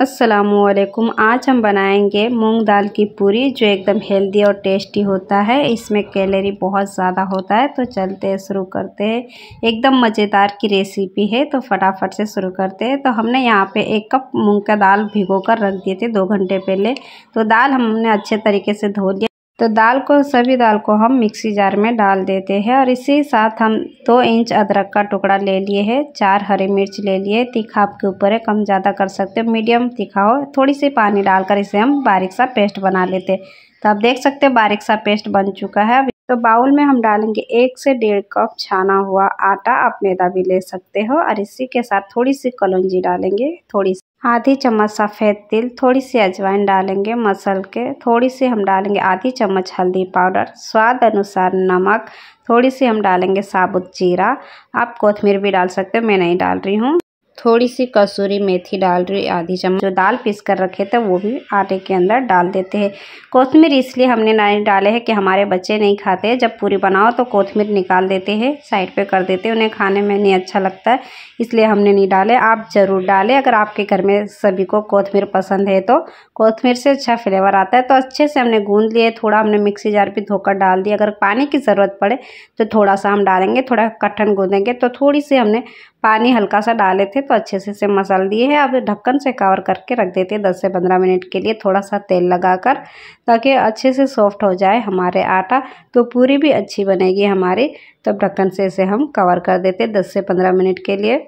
असलकुम आज हम बनाएंगे मूंग दाल की पूरी जो एकदम हेल्दी और टेस्टी होता है इसमें कैलोरी बहुत ज़्यादा होता है तो चलते हैं शुरू करते हैं एकदम मज़ेदार की रेसिपी है तो फटाफट से शुरू करते हैं तो हमने यहाँ पे एक कप मूंग का दाल भिगो कर रख दिए थे दो घंटे पहले तो दाल हमने अच्छे तरीके से धो लिया तो दाल को सभी दाल को हम मिक्सी जार में डाल देते हैं और इसी साथ हम दो इंच अदरक का टुकड़ा ले लिए हैं चार हरी मिर्च ले लिए तीखा आपके ऊपर है कम ज़्यादा कर सकते हो मीडियम तीखा हो थोड़ी सी पानी डालकर इसे हम बारीक सा पेस्ट बना लेते हैं तो आप देख सकते हो बारीक सा पेस्ट बन चुका है तो बाउल में हम डालेंगे एक से डेढ़ कप छाना हुआ आटा आप मैदा भी ले सकते हो और इसी के साथ थोड़ी सी कलौजी डालेंगे थोड़ी आधी चम्मच सफ़ेद तिल थोड़ी सी अजवाइन डालेंगे मसल के थोड़ी सी हम डालेंगे आधी चम्मच हल्दी पाउडर स्वाद अनुसार नमक थोड़ी सी हम डालेंगे साबुत जीरा आप कोथमीर भी डाल सकते हो मैं नहीं डाल रही हूँ थोड़ी सी कसूरी मेथी डाल रही आधी चम्मच जो दाल पीस कर रखे थे वो भी आटे के अंदर डाल देते हैं कोथमीर इसलिए हमने नहीं डाले हैं कि हमारे बच्चे नहीं खाते जब पूरी बनाओ तो कोथमीर निकाल देते हैं साइड पे कर देते हैं उन्हें खाने में नहीं अच्छा लगता है इसलिए हमने नहीं डाले आप ज़रूर डालें अगर आपके घर में सभी को कोथमीर पसंद है तो कोथमीर से अच्छा फ्लेवर आता है तो अच्छे से हमने गूँध लिए थोड़ा हमने मिक्सी जार पर धोकर डाल दिया अगर पानी की ज़रूरत पड़े तो थोड़ा सा हम डालेंगे थोड़ा कट्ठन गूँधेंगे तो थोड़ी सी हमने पानी हल्का सा डाले थे तो अच्छे से इसे मसल दिए हैं अब ढक्कन से कवर करके रख देते हैं दस से पंद्रह मिनट के लिए थोड़ा सा तेल लगाकर ताकि अच्छे से सॉफ्ट हो जाए हमारे आटा तो पूरी भी अच्छी बनेगी हमारी तब ढक्कन से इसे हम कवर कर देते दस से पंद्रह मिनट के लिए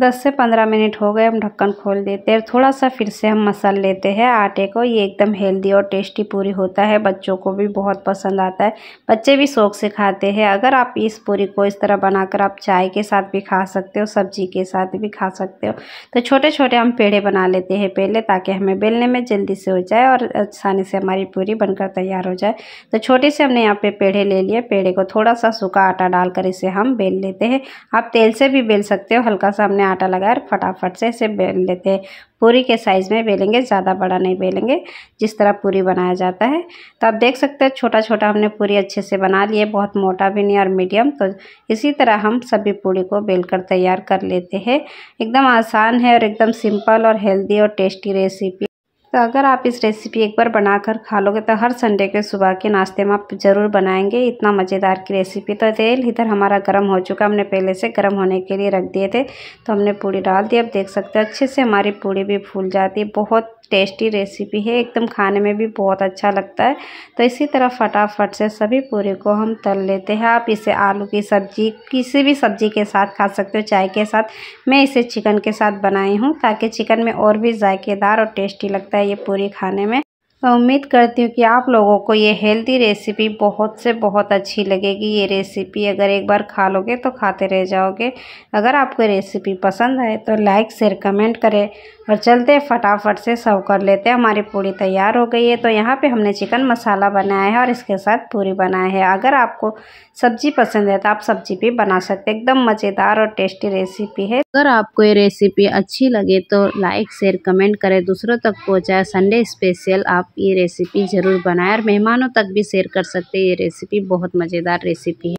10 से 15 मिनट हो गए हम ढक्कन खोल देते हैं थोड़ा सा फिर से हम मसल लेते हैं आटे को ये एकदम हेल्दी और टेस्टी पूरी होता है बच्चों को भी बहुत पसंद आता है बच्चे भी शौक से खाते हैं अगर आप इस पूरी को इस तरह बनाकर आप चाय के साथ भी खा सकते हो सब्जी के साथ भी खा सकते हो तो छोटे छोटे हम पेड़े बना लेते हैं पहले ताकि हमें बेलने में जल्दी से हो जाए और आसानी से हमारी पूरी बनकर तैयार हो जाए तो छोटे से हमने यहाँ पर पेड़े ले लिए पेड़े को थोड़ा सा सूखा आटा डालकर इसे हम बेल लेते हैं आप तेल से भी बेल सकते हो हल्का सा हमने आटा लगाया और फटाफट से इसे बेल लेते हैं पूरी के साइज़ में बेलेंगे ज़्यादा बड़ा नहीं बेलेंगे जिस तरह पूरी बनाया जाता है तो आप देख सकते हैं छोटा छोटा हमने पूरी अच्छे से बना लिए बहुत मोटा भी नहीं और मीडियम तो इसी तरह हम सभी पूरी को बेल तैयार कर लेते हैं एकदम आसान है और एकदम सिंपल और हेल्दी और टेस्टी रेसिपी तो अगर आप इस रेसिपी एक बार बनाकर खा लोगे तो हर संडे के सुबह के नाश्ते में आप ज़रूर बनाएंगे इतना मज़ेदार की रेसिपी तो तेल इधर हमारा गर्म हो चुका हमने पहले से गर्म होने के लिए रख दिए थे तो हमने पूड़ी डाल दी अब देख सकते हो अच्छे से हमारी पूड़ी भी फूल जाती है बहुत टेस्टी रेसिपी है एकदम खाने में भी बहुत अच्छा लगता है तो इसी तरह फटाफट से सभी पूरी को हम तल लेते हैं आप इसे आलू की सब्ज़ी किसी भी सब्ज़ी के साथ खा सकते हो चाय के साथ मैं इसे चिकन के साथ बनाई हूँ ताकि चिकन में और भी जायकेदार और टेस्टी लगता है है ये पूरी खाने में। उम्मीद करती हूँ कि आप लोगों को ये हेल्दी रेसिपी बहुत से बहुत अच्छी लगेगी ये रेसिपी अगर एक बार खा लोगे तो खाते रह जाओगे अगर आपको रेसिपी पसंद आए तो लाइक शेयर कमेंट करें और चलते फटाफट से सर्व कर लेते हैं हमारी पूड़ी तैयार हो गई है तो यहाँ पे हमने चिकन मसाला बनाया है और इसके साथ पूरी बनाया है अगर आपको सब्जी पसंद है तो आप सब्जी भी बना सकते एकदम मज़ेदार और टेस्टी रेसिपी है अगर आपको ये रेसिपी अच्छी लगे तो लाइक शेयर कमेंट करें दूसरों तक पहुँचाए संडे स्पेशल आप ये रेसिपी ज़रूर बनाएं और मेहमानों तक भी शेयर कर सकते हैं ये रेसिपी बहुत मज़ेदार रेसिपी है